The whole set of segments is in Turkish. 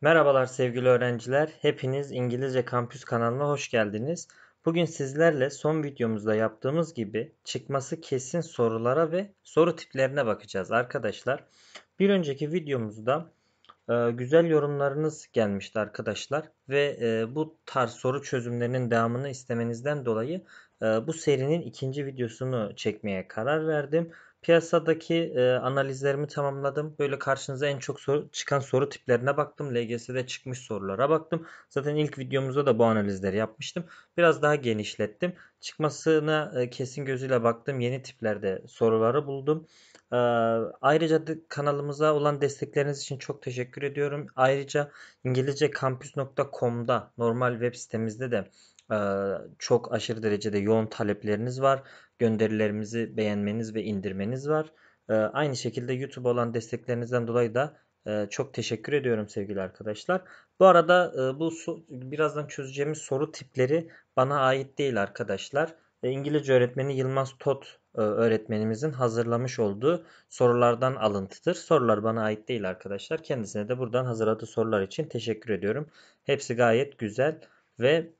Merhabalar sevgili öğrenciler. Hepiniz İngilizce Kampüs kanalına hoş geldiniz. Bugün sizlerle son videomuzda yaptığımız gibi çıkması kesin sorulara ve soru tiplerine bakacağız arkadaşlar. Bir önceki videomuzda e, güzel yorumlarınız gelmişti arkadaşlar ve e, bu tarz soru çözümlerinin devamını istemenizden dolayı e, bu serinin ikinci videosunu çekmeye karar verdim. Piyasadaki e, analizlerimi tamamladım. Böyle karşınıza en çok soru, çıkan soru tiplerine baktım. LGS'de çıkmış sorulara baktım. Zaten ilk videomuzda da bu analizleri yapmıştım. Biraz daha genişlettim. Çıkmasına e, kesin gözüyle baktım. Yeni tiplerde soruları buldum. E, ayrıca de kanalımıza olan destekleriniz için çok teşekkür ediyorum. Ayrıca İngilizcekampüs.com'da normal web sitemizde de e, çok aşırı derecede yoğun talepleriniz var gönderilerimizi beğenmeniz ve indirmeniz var. Ee, aynı şekilde YouTube olan desteklerinizden dolayı da e, çok teşekkür ediyorum sevgili arkadaşlar. Bu arada e, bu birazdan çözeceğimiz soru tipleri bana ait değil arkadaşlar. E, İngilizce öğretmeni Yılmaz Tot öğretmenimizin hazırlamış olduğu sorulardan alıntıdır. Sorular bana ait değil arkadaşlar. Kendisine de buradan hazırladığı sorular için teşekkür ediyorum. Hepsi gayet güzel ve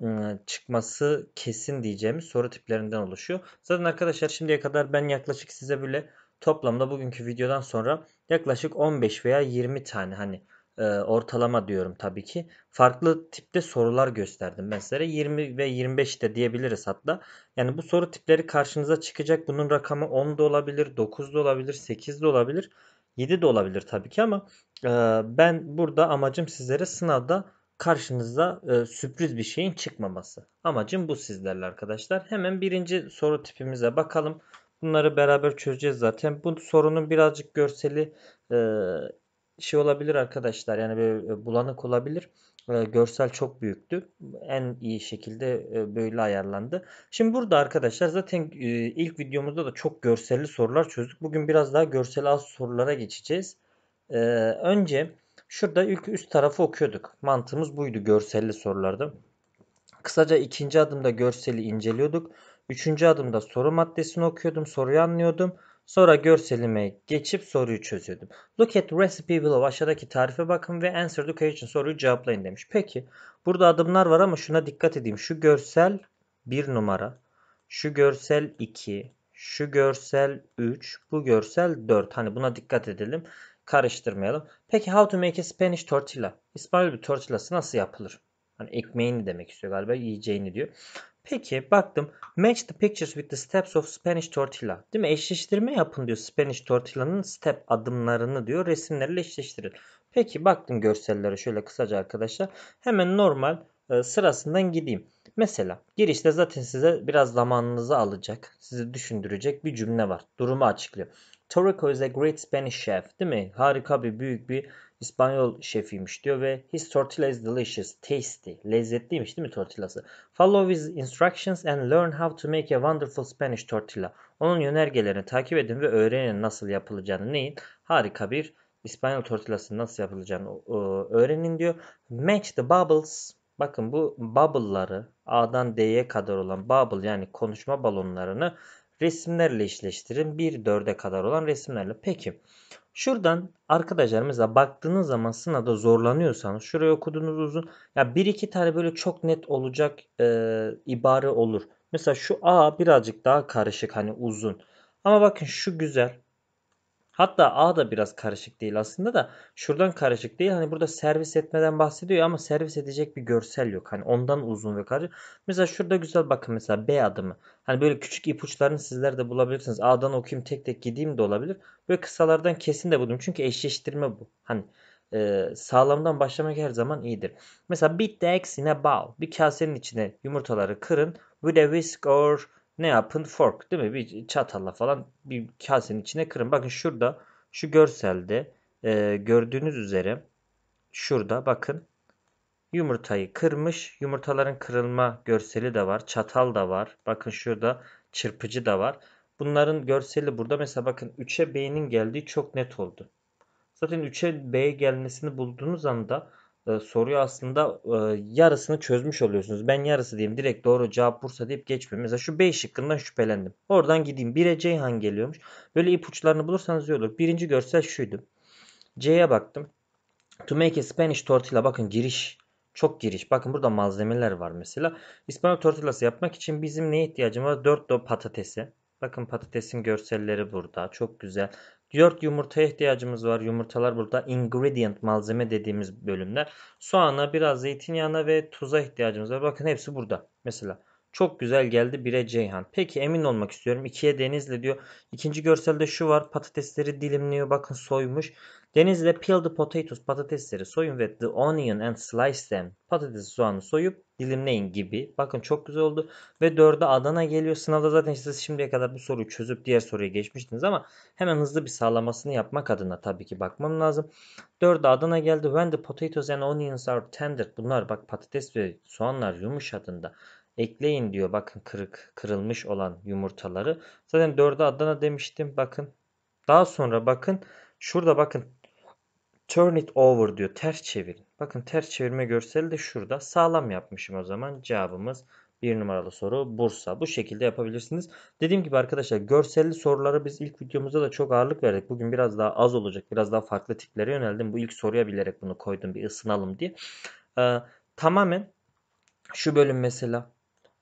çıkması kesin diyeceğimiz soru tiplerinden oluşuyor. Zaten arkadaşlar şimdiye kadar ben yaklaşık size böyle toplamda bugünkü videodan sonra yaklaşık 15 veya 20 tane hani ortalama diyorum tabii ki. Farklı tipte sorular gösterdim ben sizlere. 20 ve 25 de diyebiliriz hatta. Yani bu soru tipleri karşınıza çıkacak. Bunun rakamı 10 da olabilir, 9 da olabilir, 8 de olabilir, 7 de olabilir tabii ki ama ben burada amacım sizlere sınavda karşınıza e, sürpriz bir şeyin çıkmaması. Amacım bu sizlerle arkadaşlar. Hemen birinci soru tipimize bakalım. Bunları beraber çözeceğiz zaten. Bu sorunun birazcık görseli e, şey olabilir arkadaşlar. Yani bir e, bulanık olabilir. E, görsel çok büyüktü. En iyi şekilde e, böyle ayarlandı. Şimdi burada arkadaşlar zaten e, ilk videomuzda da çok görselli sorular çözdük. Bugün biraz daha görsel az sorulara geçeceğiz. E, önce... Şurada ilk üst tarafı okuyorduk. Mantığımız buydu görselli sorularda. Kısaca ikinci adımda görseli inceliyorduk. Üçüncü adımda soru maddesini okuyordum, soruyu anlıyordum. Sonra görselime geçip soruyu çözüyordum. Look at recipe below. Aşağıdaki tarife bakın ve answer the question soruyu cevaplayın demiş. Peki burada adımlar var ama şuna dikkat edeyim. Şu görsel bir numara. Şu görsel 2. Şu görsel 3. Bu görsel 4. Hani buna dikkat edelim karıştırmayalım. Peki how to make a Spanish tortilla? İspanyol bir tortillası nasıl yapılır? Hani ekmeğini demek istiyor galiba yiyeceğini diyor. Peki baktım match the pictures with the steps of Spanish tortilla. Değil mi? Eşleştirme yapın diyor Spanish tortilla'nın step adımlarını diyor resimlerle eşleştirin. Peki baktım görsellere şöyle kısaca arkadaşlar. Hemen normal e, sırasından gideyim. Mesela girişte zaten size biraz zamanınızı alacak, sizi düşündürecek bir cümle var. Durumu açıklıyor. Torrico is a great Spanish chef değil mi? Harika bir büyük bir İspanyol şefiymiş diyor ve his tortilla is delicious, tasty, lezzetliymiş değil mi tortillası? Follow his instructions and learn how to make a wonderful Spanish tortilla. Onun yönergelerini takip edin ve öğrenin nasıl yapılacağını neyin? Harika bir İspanyol tortillasının nasıl yapılacağını öğrenin diyor. Match the bubbles. Bakın bu bubble'ları A'dan D'ye kadar olan bubble yani konuşma balonlarını resimlerle işleştirin. 1 4'e kadar olan resimlerle. Peki şuradan arkadaşlarımıza baktığınız zaman sınavda zorlanıyorsanız şurayı okudunuz uzun ya bir iki tane böyle çok net olacak e, ibare olur. Mesela şu A birazcık daha karışık hani uzun. Ama bakın şu güzel. Hatta A da biraz karışık değil aslında da şuradan karışık değil. Hani burada servis etmeden bahsediyor ama servis edecek bir görsel yok. Hani ondan uzun ve karışık. Mesela şurada güzel bakın mesela B adımı. Hani böyle küçük ipuçlarını sizler de bulabilirsiniz. A'dan okuyayım tek tek gideyim de olabilir. Böyle kısalardan kesin de buldum. Çünkü eşleştirme bu. Hani e, sağlamdan başlamak her zaman iyidir. Mesela bit the eggs in Bir kasenin içine yumurtaları kırın. With a whisk or ne yapın? Fork değil mi? Bir çatalla falan bir kasenin içine kırın. Bakın şurada şu görselde e, gördüğünüz üzere şurada bakın yumurtayı kırmış. Yumurtaların kırılma görseli de var. Çatal da var. Bakın şurada çırpıcı da var. Bunların görseli burada. Mesela bakın 3'e B'nin geldiği çok net oldu. Zaten 3'e B gelmesini bulduğunuz anda e, soruyu aslında e, yarısını çözmüş oluyorsunuz. Ben yarısı diyeyim direkt doğru cevap Bursa deyip geçmiyorum. Mesela şu B şıkkından şüphelendim. Oradan gideyim 1'e Ceyhan geliyormuş. Böyle ipuçlarını bulursanız iyi olur. Birinci görsel şuydu. C'ye baktım. To make a Spanish tortilla bakın giriş çok giriş. Bakın burada malzemeler var mesela. İspanyol tortillası yapmak için bizim neye ihtiyacımız var? 4 do patatesi. Bakın patatesin görselleri burada. Çok güzel. 4 yumurtaya ihtiyacımız var. Yumurtalar burada ingredient malzeme dediğimiz bölümler. Soğana, biraz zeytinyağına ve tuza ihtiyacımız var. Bakın hepsi burada. Mesela çok güzel geldi 1'e Ceyhan. Peki emin olmak istiyorum. 2'ye Denizli diyor. İkinci görselde şu var. Patatesleri dilimliyor. Bakın soymuş. Denizli peel the potatoes. Patatesleri soyun ve the onion and slice them. Patates soğanı soyup dilimleyin gibi. Bakın çok güzel oldu. Ve 4'e Adana geliyor. Sınavda zaten siz şimdiye kadar bu soruyu çözüp diğer soruya geçmiştiniz ama hemen hızlı bir sağlamasını yapmak adına tabii ki bakmam lazım. 4'e Adana geldi. When the potatoes and onions are tender. Bunlar bak patates ve soğanlar yumuşadığında ekleyin diyor. Bakın kırık, kırılmış olan yumurtaları. Zaten 4'e Adana demiştim. Bakın. Daha sonra bakın şurada bakın turn it over diyor. Ters çevirin. Bakın ters çevirme görseli de şurada. Sağlam yapmışım o zaman. Cevabımız bir numaralı soru Bursa. Bu şekilde yapabilirsiniz. Dediğim gibi arkadaşlar görselli soruları biz ilk videomuzda da çok ağırlık verdik. Bugün biraz daha az olacak. Biraz daha farklı tiplere yöneldim. Bu ilk soruya bilerek bunu koydum bir ısınalım diye. Ee, tamamen şu bölüm mesela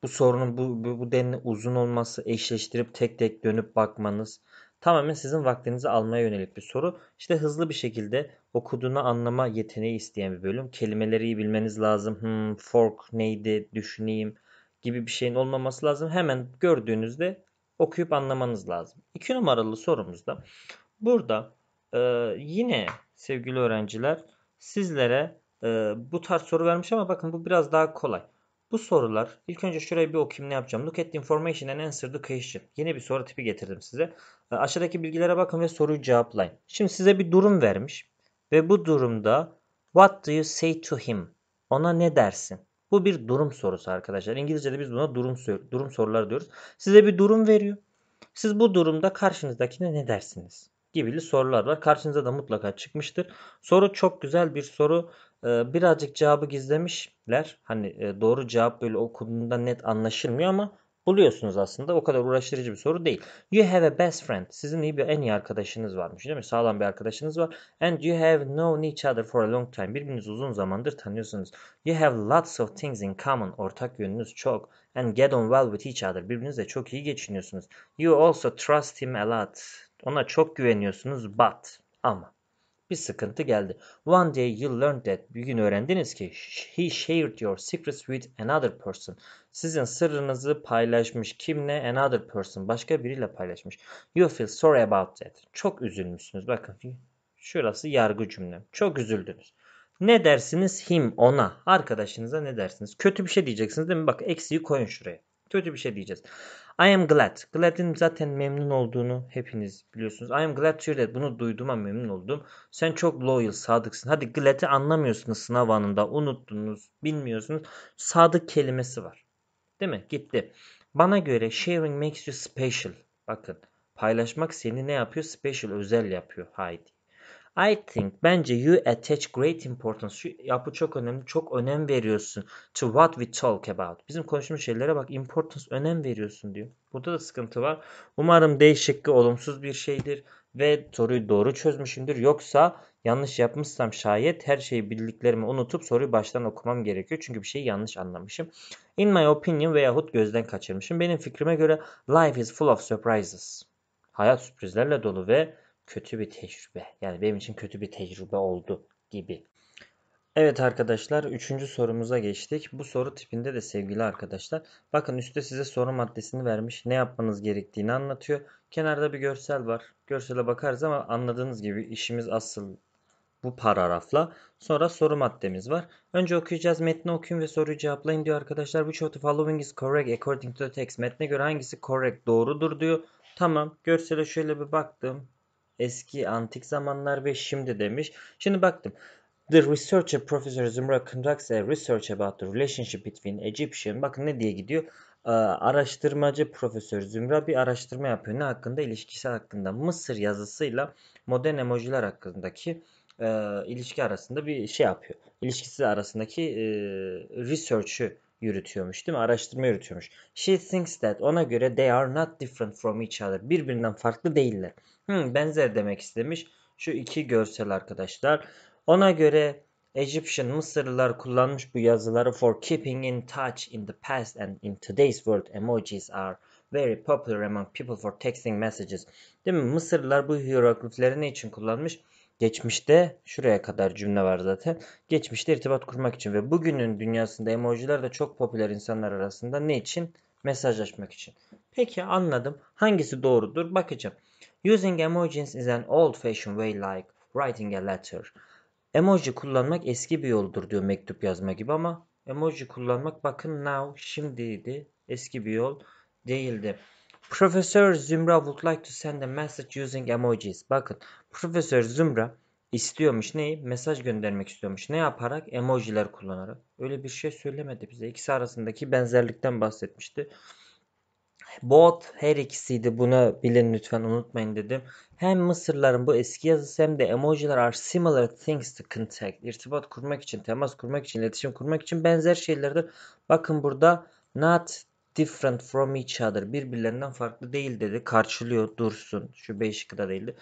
bu sorunun bu, bu, bu denli uzun olması, eşleştirip tek tek dönüp bakmanız tamamen sizin vaktinizi almaya yönelik bir soru. İşte hızlı bir şekilde okuduğunu anlama yeteneği isteyen bir bölüm. Kelimeleri iyi bilmeniz lazım. Hmm, fork neydi düşüneyim gibi bir şeyin olmaması lazım. Hemen gördüğünüzde okuyup anlamanız lazım. İki numaralı sorumuzda burada e, yine sevgili öğrenciler sizlere e, bu tarz soru vermiş ama bakın bu biraz daha kolay. Bu sorular ilk önce şurayı bir okuyayım ne yapacağım. Look at the information and answer the question. Yeni bir soru tipi getirdim size. Ee, aşağıdaki bilgilere bakın ve soruyu cevaplayın. Şimdi size bir durum vermiş ve bu durumda what do you say to him? Ona ne dersin? Bu bir durum sorusu arkadaşlar. İngilizce'de biz buna durum durum soruları diyoruz. Size bir durum veriyor. Siz bu durumda karşınızdakine ne dersiniz? Gibili sorular var. Karşınıza da mutlaka çıkmıştır. Soru çok güzel bir soru. Ee, birazcık cevabı gizlemişler. Hani e, doğru cevap böyle okunduğunda net anlaşılmıyor ama buluyorsunuz aslında. O kadar uğraştırıcı bir soru değil. You have a best friend. Sizin iyi bir en iyi arkadaşınız varmış değil mi? Sağlam bir arkadaşınız var. And you have known each other for a long time. Birbirinizi uzun zamandır tanıyorsunuz. You have lots of things in common. Ortak yönünüz çok. And get on well with each other. Birbirinizle çok iyi geçiniyorsunuz. You also trust him a lot. Ona çok güveniyorsunuz but ama bir sıkıntı geldi. One day you learned that. Bir gün öğrendiniz ki he shared your secrets with another person. Sizin sırrınızı paylaşmış. Kimle? Another person. Başka biriyle paylaşmış. You feel sorry about that. Çok üzülmüşsünüz. Bakın şurası yargı cümle. Çok üzüldünüz. Ne dersiniz him ona? Arkadaşınıza ne dersiniz? Kötü bir şey diyeceksiniz değil mi? Bak eksiği koyun şuraya kötü bir şey diyeceğiz. I am glad. Glad'in zaten memnun olduğunu hepiniz biliyorsunuz. I am glad to that. Bunu duyduğuma memnun oldum. Sen çok loyal, sadıksın. Hadi glad'i anlamıyorsunuz sınav anında. Unuttunuz, bilmiyorsunuz. Sadık kelimesi var. Değil mi? Gitti. Bana göre sharing makes you special. Bakın paylaşmak seni ne yapıyor? Special, özel yapıyor. Haydi. I think bence you attach great importance. Ya bu çok önemli. Çok önem veriyorsun to what we talk about. Bizim konuşmuş şeylere bak importance önem veriyorsun diyor. Burada da sıkıntı var. Umarım D olumsuz bir şeydir ve soruyu doğru çözmüşümdür. Yoksa yanlış yapmışsam şayet her şeyi bildiklerimi unutup soruyu baştan okumam gerekiyor. Çünkü bir şeyi yanlış anlamışım. In my opinion veyahut gözden kaçırmışım. Benim fikrime göre life is full of surprises. Hayat sürprizlerle dolu ve kötü bir tecrübe. Yani benim için kötü bir tecrübe oldu gibi. Evet arkadaşlar üçüncü sorumuza geçtik. Bu soru tipinde de sevgili arkadaşlar. Bakın üstte size soru maddesini vermiş. Ne yapmanız gerektiğini anlatıyor. Kenarda bir görsel var. Görsele bakarız ama anladığınız gibi işimiz asıl bu paragrafla. Sonra soru maddemiz var. Önce okuyacağız. Metni okuyun ve soruyu cevaplayın diyor arkadaşlar. Which of the following is correct according to the text? Metne göre hangisi correct doğrudur diyor. Tamam. Görsele şöyle bir baktım eski antik zamanlar ve şimdi demiş. Şimdi baktım. The researcher Professor Zumra conducts a research about the relationship between Egyptian. Bakın ne diye gidiyor. Ee, araştırmacı Profesör Zümra bir araştırma yapıyor. Ne hakkında? ilişkisi hakkında. Mısır yazısıyla modern emojiler hakkındaki e, ilişki arasında bir şey yapıyor. İlişkisi arasındaki e, research'ı yürütüyormuş değil mi? Araştırma yürütüyormuş. She thinks that ona göre they are not different from each other. Birbirinden farklı değiller. Hı, benzer demek istemiş. Şu iki görsel arkadaşlar. Ona göre Egyptian Mısırlılar kullanmış bu yazıları for keeping in touch in the past and in today's world emojis are very popular among people for texting messages. Değil mi? Mısırlılar bu hieroglifleri ne için kullanmış? Geçmişte şuraya kadar cümle var zaten. Geçmişte irtibat kurmak için ve bugünün dünyasında emojiler de çok popüler insanlar arasında ne için? Mesajlaşmak için. Peki anladım. Hangisi doğrudur? Bakacağım. Using emojis is an old-fashioned way like writing a letter. Emoji kullanmak eski bir yoldur diyor mektup yazma gibi ama emoji kullanmak bakın now şimdiydi eski bir yol değildi. Professor Zümra would like to send a message using emojis. Bakın Profesör Zümra istiyormuş neyi? Mesaj göndermek istiyormuş. Ne yaparak? Emojiler kullanarak. Öyle bir şey söylemedi bize. İkisi arasındaki benzerlikten bahsetmişti. Both her ikisiydi bunu bilin lütfen unutmayın dedim. Hem Mısırların bu eski yazısı hem de emojiler are similar things to contact. İrtibat kurmak için, temas kurmak için, iletişim kurmak için benzer şeylerdir. Bakın burada not different from each other. Birbirlerinden farklı değil dedi. Karşılıyor dursun. Şu B şıkkı değildi.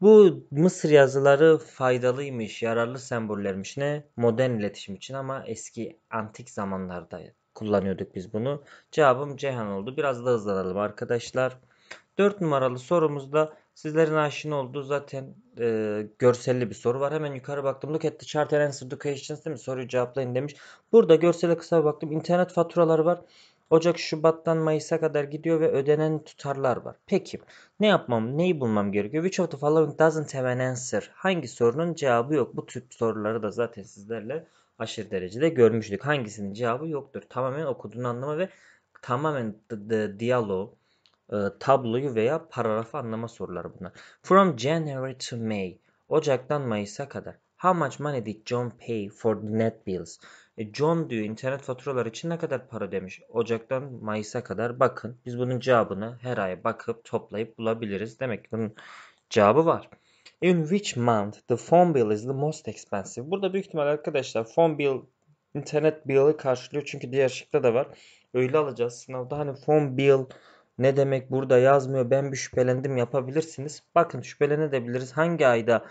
Bu Mısır yazıları faydalıymış, yararlı sembollermiş ne? Modern iletişim için ama eski antik zamanlarda kullanıyorduk biz bunu. Cevabım Ceyhan oldu. Biraz da hızlanalım arkadaşlar. 4 numaralı sorumuzda sizlerin aşina olduğu zaten e, görselli bir soru var. Hemen yukarı baktım. Look at the chart and answer the questions değil mi? Soruyu cevaplayın demiş. Burada görsele kısa baktım. İnternet faturaları var. Ocak, Şubat'tan Mayıs'a kadar gidiyor ve ödenen tutarlar var. Peki ne yapmam, neyi bulmam gerekiyor? Which of the following doesn't have an answer? Hangi sorunun cevabı yok? Bu tip soruları da zaten sizlerle aşırı derecede görmüştük. Hangisinin cevabı yoktur. Tamamen okuduğun anlama ve tamamen diyalog, e, tabloyu veya paragrafı anlama soruları bunlar. From January to May. Ocaktan Mayıs'a kadar. How much money did John pay for the net bills? E, John diyor internet faturaları için ne kadar para demiş. Ocaktan Mayıs'a kadar bakın. Biz bunun cevabını her ay bakıp toplayıp bulabiliriz. Demek ki bunun cevabı var. In which month the phone bill is the most expensive? Burada büyük ihtimal arkadaşlar phone bill internet bill'i karşılıyor. Çünkü diğer şıkta da var. Öyle alacağız sınavda. Hani phone bill ne demek burada yazmıyor. Ben bir şüphelendim yapabilirsiniz. Bakın şüphelenebiliriz. Hangi ayda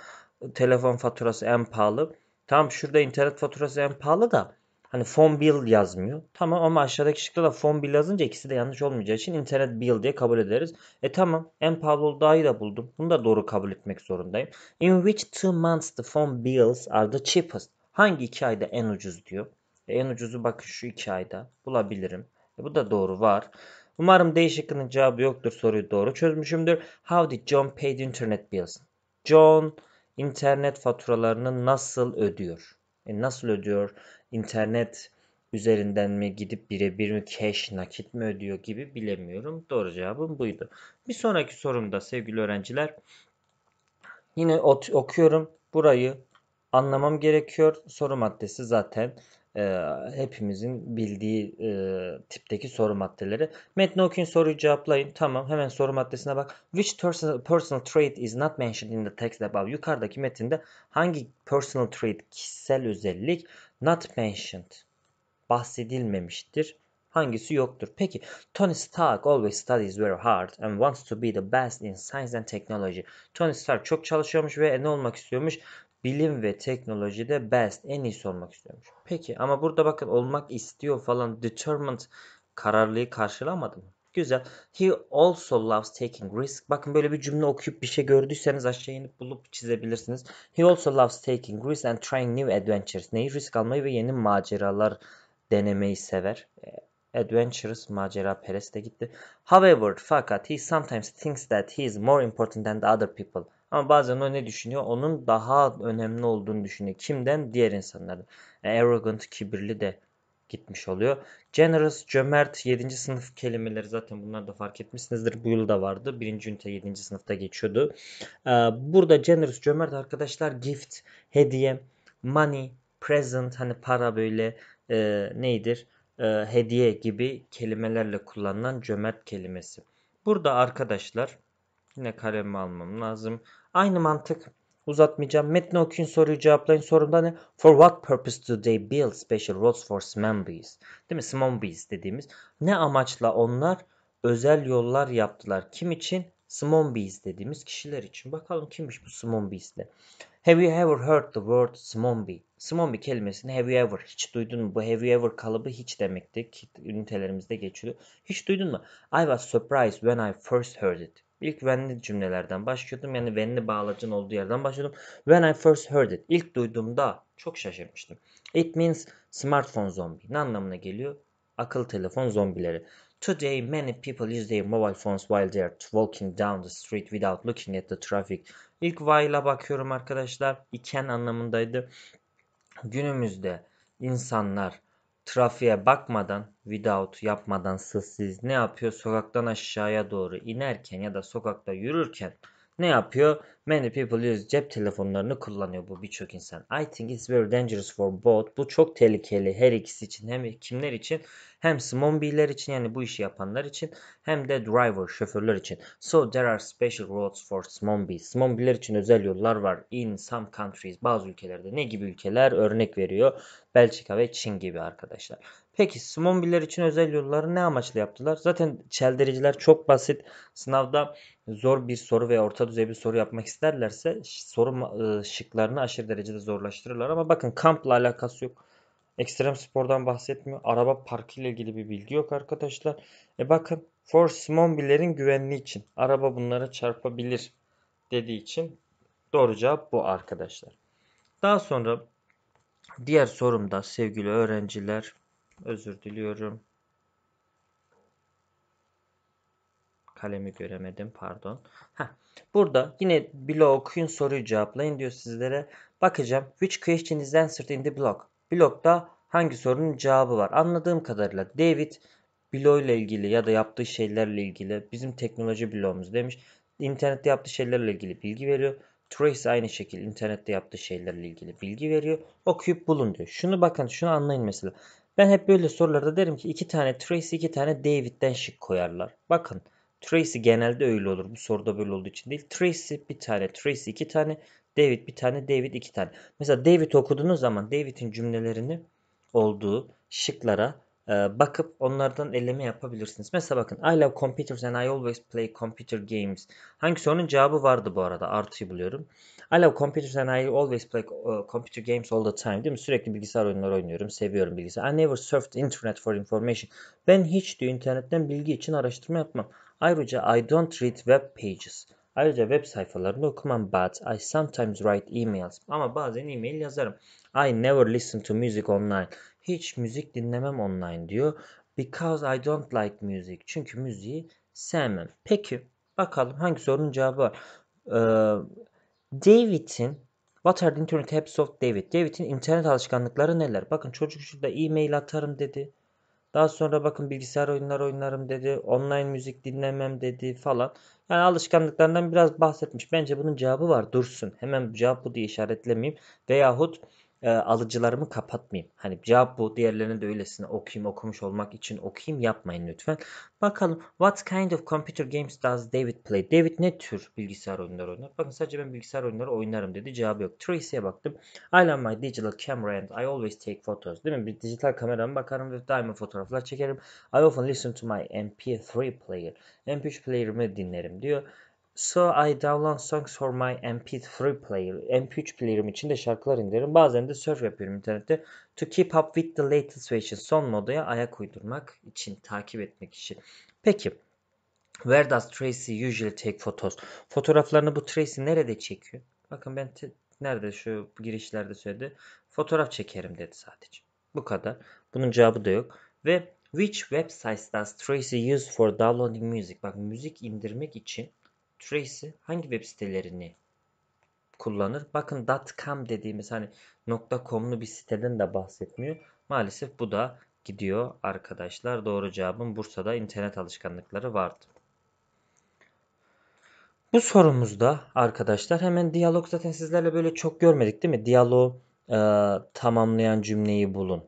telefon faturası en pahalı? Tam şurada internet faturası en pahalı da Hani phone bill yazmıyor. Tamam ama aşağıdaki şıkta da phone bill yazınca ikisi de yanlış olmayacağı için internet bill diye kabul ederiz. E tamam en pahalı odayı da buldum. Bunu da doğru kabul etmek zorundayım. In which two months the phone bills are the cheapest? Hangi iki ayda en ucuz diyor. E, en ucuzu bakın şu iki ayda bulabilirim. E, bu da doğru var. Umarım D şıkkının cevabı yoktur. Soruyu doğru çözmüşümdür. How did John pay the internet bills? John internet faturalarını nasıl ödüyor? E, nasıl ödüyor? internet üzerinden mi gidip birebir mi cash nakit mi ödüyor gibi bilemiyorum. Doğru cevabım buydu. Bir sonraki sorumda sevgili öğrenciler yine okuyorum. Burayı anlamam gerekiyor. Soru maddesi zaten e, hepimizin bildiği e, tipteki soru maddeleri. Metni okuyun soruyu cevaplayın. Tamam hemen soru maddesine bak. Which personal, personal trait is not mentioned in the text above? Yukarıdaki metinde hangi personal trait kişisel özellik not mentioned bahsedilmemiştir? Hangisi yoktur? Peki Tony Stark always studies very hard and wants to be the best in science and technology. Tony Stark çok çalışıyormuş ve ne olmak istiyormuş? bilim ve teknolojide best, en iyisi olmak istiyormuş. Peki ama burada bakın olmak istiyor falan determined kararlılığı karşılamadı mı? Güzel. He also loves taking risk. Bakın böyle bir cümle okuyup bir şey gördüyseniz aşağı inip bulup çizebilirsiniz. He also loves taking risk and trying new adventures. Neyi? Risk almayı ve yeni maceralar denemeyi sever. E, adventurous macera perest de gitti. However, fakat he sometimes thinks that he is more important than the other people. Ama bazen o ne düşünüyor? Onun daha önemli olduğunu düşünüyor. Kimden? Diğer insanlardan. Yani e, arrogant, kibirli de gitmiş oluyor. Generous, cömert, 7. sınıf kelimeleri zaten bunlar da fark etmişsinizdir. Bu yıl da vardı. 1. ünite 7. sınıfta geçiyordu. E, burada generous, cömert arkadaşlar gift, hediye, money, present hani para böyle e, neydir? E, hediye gibi kelimelerle kullanılan cömert kelimesi. Burada arkadaşlar Yine kalemimi almam lazım. Aynı mantık uzatmayacağım. Metni okuyun soruyu cevaplayın. Sorumda ne? For what purpose do they build special roads for smombies? Değil mi? Smombies dediğimiz. Ne amaçla onlar özel yollar yaptılar? Kim için? Smombies dediğimiz kişiler için. Bakalım kimmiş bu Smombies de. Have you ever heard the word smombie? Smombie kelimesini have you ever hiç duydun mu? Bu have you ever kalıbı hiç demekti. Ünitelerimizde geçiyor. Hiç duydun mu? I was surprised when I first heard it. İlk when'li cümlelerden başlıyordum. Yani when'li bağlacın olduğu yerden başlıyordum. When I first heard it. İlk duyduğumda çok şaşırmıştım. It means smartphone zombie. Ne anlamına geliyor? Akıl telefon zombileri. Today many people use their mobile phones while they are walking down the street without looking at the traffic. İlk while'a bakıyorum arkadaşlar. iken anlamındaydı. Günümüzde insanlar trafiğe bakmadan, without yapmadan siz ne yapıyor? Sokaktan aşağıya doğru inerken ya da sokakta yürürken ne yapıyor? Many people use cep telefonlarını kullanıyor bu birçok insan. I think it's very dangerous for both. Bu çok tehlikeli her ikisi için. Hem kimler için? Hem zombiler için yani bu işi yapanlar için hem de driver şoförler için. So there are special roads for zombies. Zombiler için özel yollar var. In some countries bazı ülkelerde ne gibi ülkeler örnek veriyor? Belçika ve Çin gibi arkadaşlar. Peki simonbiller için özel yolları ne amaçla yaptılar? Zaten çeldiriciler çok basit. Sınavda zor bir soru veya orta düzey bir soru yapmak isterlerse soru ıı, şıklarını aşırı derecede zorlaştırırlar. Ama bakın kampla alakası yok. Ekstrem spordan bahsetmiyor. Araba ile ilgili bir bilgi yok arkadaşlar. E bakın for simonbillerin güvenliği için. Araba bunlara çarpabilir dediği için doğru cevap bu arkadaşlar. Daha sonra diğer sorumda sevgili öğrenciler Özür diliyorum. Kalemi göremedim pardon. Heh. Burada yine bloğu okuyun soruyu cevaplayın diyor sizlere. Bakacağım which question is answered in the blog? Blog'da hangi sorunun cevabı var. Anladığım kadarıyla David blog ile ilgili ya da yaptığı şeylerle ilgili bizim teknoloji blogumuz demiş. İnternette yaptığı şeylerle ilgili bilgi veriyor. Trace aynı şekilde internette yaptığı şeylerle ilgili bilgi veriyor. Okuyup bulun diyor. Şunu bakın şunu anlayın mesela. Ben hep böyle sorularda derim ki iki tane Tracy iki tane David'den şık koyarlar. Bakın Tracy genelde öyle olur. Bu soruda böyle olduğu için değil. Tracy bir tane, Tracy iki tane, David bir tane, David iki tane. Mesela David okuduğunuz zaman David'in cümlelerini olduğu şıklara ee, bakıp onlardan elleme yapabilirsiniz. Mesela bakın I love computers and I always play computer games. Hangi sorunun cevabı vardı bu arada artıyı buluyorum. I love computers and I always play e, computer games all the time değil mi? Sürekli bilgisayar oyunları oynuyorum. Seviyorum bilgisayar. I never surfed internet for information. Ben hiç diyor internetten bilgi için araştırma yapmam. Ayrıca I don't read web pages. Ayrıca web sayfalarını okumam but I sometimes write emails. Ama bazen e-mail yazarım. I never listen to music online hiç müzik dinlemem online diyor. Because I don't like music. Çünkü müziği sevmem. Peki bakalım hangi sorunun cevabı var. Ee, David'in What are the internet apps of David? David'in internet alışkanlıkları neler? Bakın çocuk şurada e-mail atarım dedi. Daha sonra bakın bilgisayar oyunları oynarım dedi. Online müzik dinlemem dedi falan. Yani alışkanlıklarından biraz bahsetmiş. Bence bunun cevabı var. Dursun. Hemen cevap bu diye işaretlemeyeyim. Veyahut e, alıcılarımı kapatmayayım. Hani cevap bu. Diğerlerini de öylesine okuyayım, okumuş olmak için okuyayım yapmayın lütfen. Bakalım what kind of computer games does David play? David ne tür bilgisayar oyunları oynar? Bakın sadece ben bilgisayar oyunları oynarım dedi. Cevabı yok. Tracy'ye baktım. I love my digital camera and I always take photos. Değil mi? Bir dijital kamerama bakarım ve daima fotoğraflar çekerim. I often listen to my MP3 player. MP3 player'ımı dinlerim diyor. So I download songs for my MP3 player. MP3 player'ım için de şarkılar indiririm. Bazen de surf yapıyorum internette. To keep up with the latest fashion. Son modaya ayak uydurmak için, takip etmek için. Peki. Where does Tracy usually take photos? Fotoğraflarını bu Tracy nerede çekiyor? Bakın ben nerede şu girişlerde söyledi. Fotoğraf çekerim dedi sadece. Bu kadar. Bunun cevabı da yok. Ve which websites does Tracy use for downloading music? Bak müzik indirmek için Tracy hangi web sitelerini kullanır? Bakın .com dediğimiz hani .com'lu bir siteden de bahsetmiyor. Maalesef bu da gidiyor arkadaşlar. Doğru cevabım Bursa'da internet alışkanlıkları vardı. Bu sorumuzda arkadaşlar hemen diyalog zaten sizlerle böyle çok görmedik değil mi? Diyalog e, tamamlayan cümleyi bulun.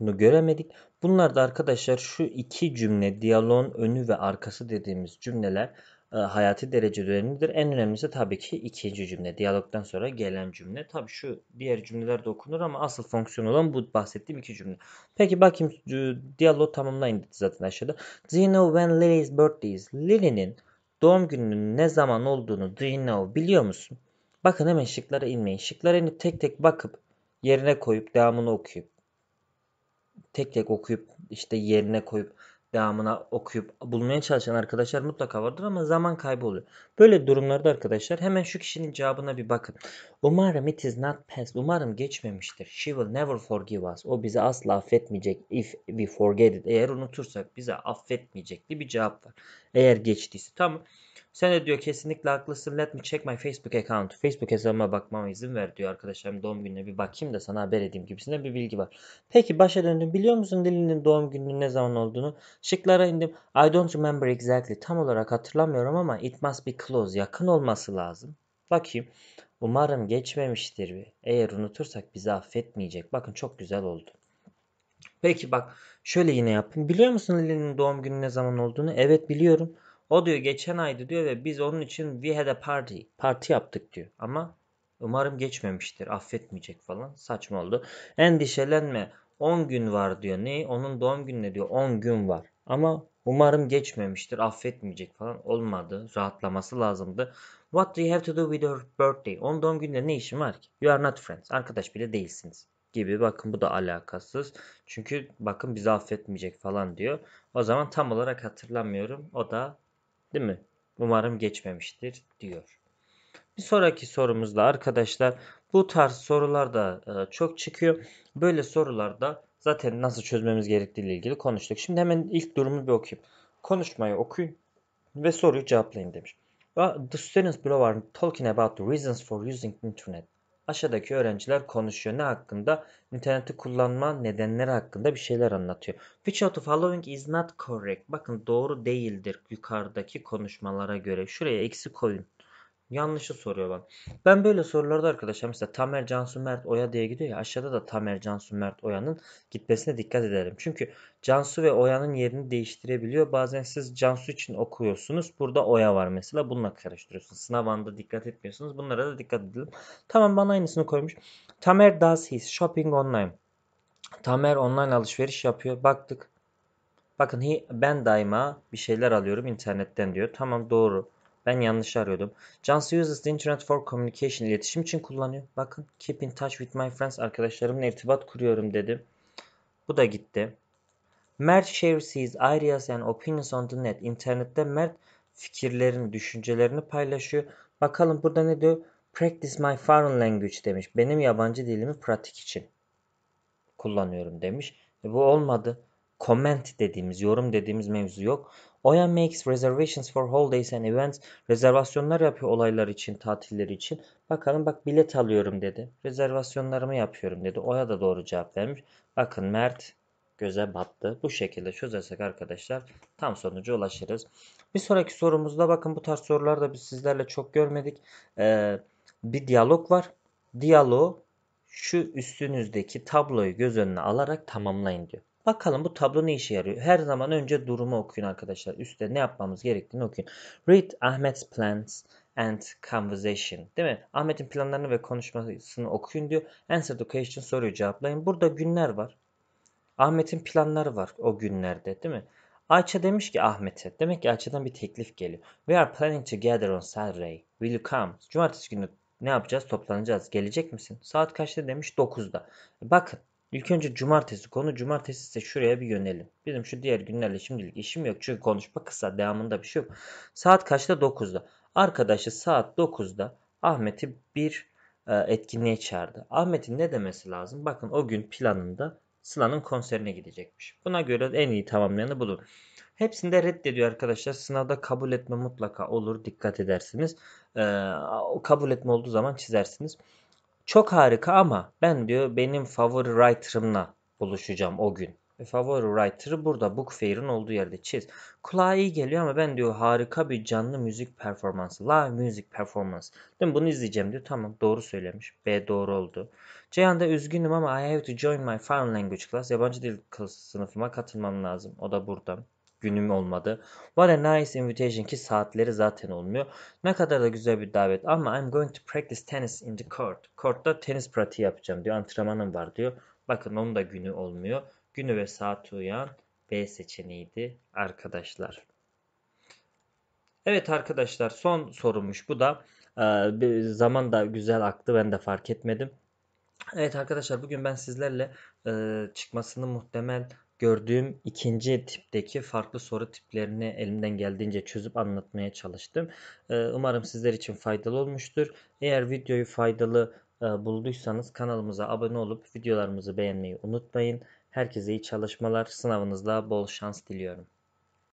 Bunu göremedik. Bunlar da arkadaşlar şu iki cümle diyalon önü ve arkası dediğimiz cümleler e, hayati derecede önemlidir. En önemlisi tabii ki ikinci cümle. Diyalogdan sonra gelen cümle. Tabii şu diğer cümleler de okunur ama asıl fonksiyon olan bu bahsettiğim iki cümle. Peki bakayım e, diyalog tamamlayın dedi zaten aşağıda. Do you know when Lily's birthday is? Lily'nin doğum gününün ne zaman olduğunu do you know biliyor musun? Bakın hemen şıklara inmeyin. Şıklara inip tek tek bakıp yerine koyup devamını okuyup tek tek okuyup işte yerine koyup devamına okuyup bulmaya çalışan arkadaşlar mutlaka vardır ama zaman kaybı oluyor. Böyle durumlarda arkadaşlar hemen şu kişinin cevabına bir bakın. Umarım it is not past. Umarım geçmemiştir. She will never forgive us. O bizi asla affetmeyecek. If we forget it. Eğer unutursak bize affetmeyecekli bir cevap var. Eğer geçtiyse tamam. Sen de diyor kesinlikle haklısın. Let me check my Facebook account. Facebook hesabıma bakmama izin ver diyor arkadaşlarım. Doğum gününe bir bakayım da sana haber edeyim gibisinden bir bilgi var. Peki başa döndüm. Biliyor musun dilinin doğum gününün ne zaman olduğunu? Şıklara indim. I don't remember exactly. Tam olarak hatırlamıyorum ama it must be close. Yakın olması lazım. Bakayım. Umarım geçmemiştir. Eğer unutursak bizi affetmeyecek. Bakın çok güzel oldu. Peki bak şöyle yine yapın. Biliyor musun Lili'nin doğum günü ne zaman olduğunu? Evet biliyorum. O diyor geçen aydı diyor ve biz onun için we had a party. Parti yaptık diyor. Ama umarım geçmemiştir. Affetmeyecek falan. Saçma oldu. Endişelenme. 10 gün var diyor. Ne? Onun doğum gününe diyor 10 gün var. Ama umarım geçmemiştir. Affetmeyecek falan. Olmadı. Rahatlaması lazımdı. What do you have to do with your birthday? Onun doğum gününde ne işin var ki? You are not friends. Arkadaş bile değilsiniz gibi. Bakın bu da alakasız. Çünkü bakın bizi affetmeyecek falan diyor. O zaman tam olarak hatırlamıyorum. O da Değil mi? Umarım geçmemiştir diyor. Bir sonraki sorumuzda arkadaşlar bu tarz sorular da e, çok çıkıyor. Böyle sorularda zaten nasıl çözmemiz gerektiği ile ilgili konuştuk. Şimdi hemen ilk durumu bir okuyayım. Konuşmayı okuyun ve soruyu cevaplayın demiş. The students below are talking about the reasons for using internet. Aşağıdaki öğrenciler konuşuyor. Ne hakkında? İnterneti kullanma nedenleri hakkında bir şeyler anlatıyor. Which of the following is not correct? Bakın doğru değildir yukarıdaki konuşmalara göre. Şuraya eksi koyun. Yanlışı soruyorlar. Ben böyle sorularda arkadaşlar mesela Tamer Cansu Mert Oya diye gidiyor ya aşağıda da Tamer Cansu Mert Oya'nın gitmesine dikkat ederim. Çünkü Cansu ve Oya'nın yerini değiştirebiliyor. Bazen siz Cansu için okuyorsunuz. Burada Oya var mesela. Bununla karıştırıyorsunuz. Sınav anında dikkat etmiyorsunuz. Bunlara da dikkat edelim. Tamam bana aynısını koymuş. Tamer does his shopping online. Tamer online alışveriş yapıyor. Baktık. Bakın ben daima bir şeyler alıyorum internetten diyor. Tamam doğru. Ben yanlış arıyordum. Cansu uses the internet for communication. iletişim için kullanıyor. Bakın keep in touch with my friends. Arkadaşlarımla irtibat kuruyorum dedim. Bu da gitti. Mert shares his ideas and opinions on the net. İnternette Mert fikirlerini, düşüncelerini paylaşıyor. Bakalım burada ne diyor? Practice my foreign language demiş. Benim yabancı dilimi pratik için kullanıyorum demiş. E bu olmadı. Comment dediğimiz, yorum dediğimiz mevzu yok. Oya makes reservations for holidays and events. Rezervasyonlar yapıyor olaylar için, tatiller için. Bakalım bak bilet alıyorum dedi. Rezervasyonlarımı yapıyorum dedi. Oya da doğru cevap vermiş. Bakın Mert göze battı. Bu şekilde çözersek arkadaşlar tam sonuca ulaşırız. Bir sonraki sorumuzda bakın bu tarz sorular da biz sizlerle çok görmedik. Ee, bir diyalog var. Diyaloğu şu üstünüzdeki tabloyu göz önüne alarak tamamlayın diyor. Bakalım bu tablo ne işe yarıyor? Her zaman önce durumu okuyun arkadaşlar. Üstte ne yapmamız gerektiğini okuyun. Read Ahmet's plans and conversation. Değil mi? Ahmet'in planlarını ve konuşmasını okuyun diyor. Answer the question soruyu cevaplayın. Burada günler var. Ahmet'in planları var o günlerde değil mi? Ayça demiş ki Ahmet'e. Demek ki Ayça'dan bir teklif geliyor. We are planning to gather on Saturday. Will you come? Cumartesi günü ne yapacağız? Toplanacağız. Gelecek misin? Saat kaçta demiş? 9'da. Bakın İlk önce cumartesi konu. Cumartesi ise şuraya bir yönelim. Bizim şu diğer günlerle şimdilik işim yok. Çünkü konuşma kısa. Devamında bir şey yok. Saat kaçta? 9'da. Arkadaşı saat 9'da Ahmet'i bir e, etkinliğe çağırdı. Ahmet'in ne demesi lazım? Bakın o gün planında Sıla'nın konserine gidecekmiş. Buna göre en iyi tamamlayanı bulun. hepsinde reddediyor arkadaşlar. Sınavda kabul etme mutlaka olur. Dikkat edersiniz. Ee, kabul etme olduğu zaman çizersiniz. Çok harika ama ben diyor benim favori writer'ımla buluşacağım o gün. Ve favori writer'ı burada Book Fair'in olduğu yerde çiz. Kulağa iyi geliyor ama ben diyor harika bir canlı müzik performansı. Live müzik performans. Değil mi? Bunu izleyeceğim diyor. Tamam doğru söylemiş. B doğru oldu. Ceyhan da üzgünüm ama I have to join my foreign language class. Yabancı dil sınıfıma katılmam lazım. O da burada günüm olmadı. What a nice invitation ki saatleri zaten olmuyor. Ne kadar da güzel bir davet ama I'm going to practice tennis in the court. Court'ta tenis pratiği yapacağım diyor. Antrenmanım var diyor. Bakın onun da günü olmuyor. Günü ve saati uyan B seçeneğiydi arkadaşlar. Evet arkadaşlar son sorumuş bu da. Ee, zaman da güzel aktı ben de fark etmedim. Evet arkadaşlar bugün ben sizlerle e, çıkmasını muhtemel gördüğüm ikinci tipteki farklı soru tiplerini elimden geldiğince çözüp anlatmaya çalıştım. Ee, umarım sizler için faydalı olmuştur. Eğer videoyu faydalı e, bulduysanız kanalımıza abone olup videolarımızı beğenmeyi unutmayın. Herkese iyi çalışmalar, sınavınızda bol şans diliyorum.